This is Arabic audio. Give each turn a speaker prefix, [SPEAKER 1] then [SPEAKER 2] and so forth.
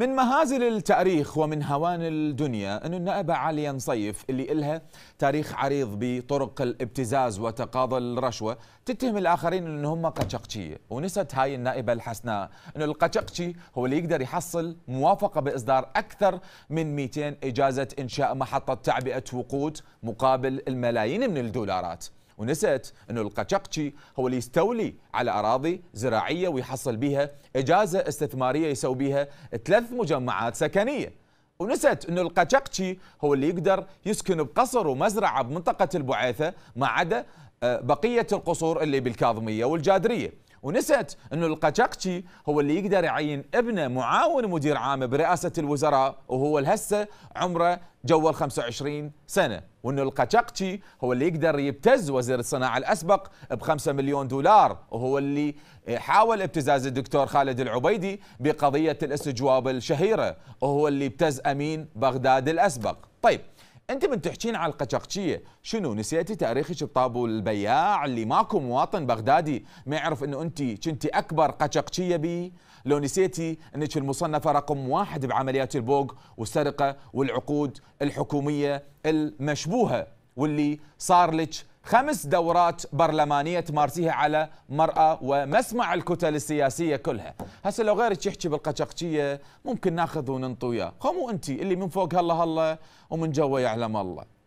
[SPEAKER 1] من مهازل التاريخ ومن هوان الدنيا أن النائبة عليا نصيف اللي إلها تاريخ عريض بطرق الابتزاز وتقاضي الرشوة تتهم الآخرين أن هم قشقشية ونست هاي النائبة الحسناء أن القشقشي هو اللي يقدر يحصل موافقة بإصدار أكثر من 200 إجازة إنشاء محطة تعبئة وقود مقابل الملايين من الدولارات ونسيت أن القشقشي هو اللي يستولي على اراضي زراعيه ويحصل بها اجازه استثماريه يسوي بها ثلاث مجمعات سكنيه ونسيت أن القشقشي هو اللي يقدر يسكن بقصر ومزرعه بمنطقه البعيثه ما عدا آه، بقيه القصور اللي بالكاظميه والجادريه ونسيت انه القشقشي هو اللي يقدر يعين ابنه معاون مدير عام برئاسه الوزراء وهو الهسه عمره جو ال 25 سنه وانه القشقشي هو اللي يقدر يبتز وزير الصناعه الاسبق ب 5 مليون دولار وهو اللي حاول ابتزاز الدكتور خالد العبيدي بقضيه الاستجواب الشهيره وهو اللي ابتز امين بغداد الاسبق طيب انت من تحكين على القشقشيه شنو نسيتي تاريخك بطابو البياع اللي ماكو مواطن بغدادي ما يعرف انه انت كنتي اكبر قشقشيه بي لو نسيتي انك المصنفه رقم واحد بعمليات البوق والسرقه والعقود الحكوميه المشبوهه واللي صار لك خمس دورات برلمانية تمارسيها على مرأة ومسمع الكتل السياسية كلها هسه لو غيرك يحكي بالقشقشية ممكن ناخذ وننطويا وياه خمو أنت اللي من فوق هلا هلا ومن جوا يعلم الله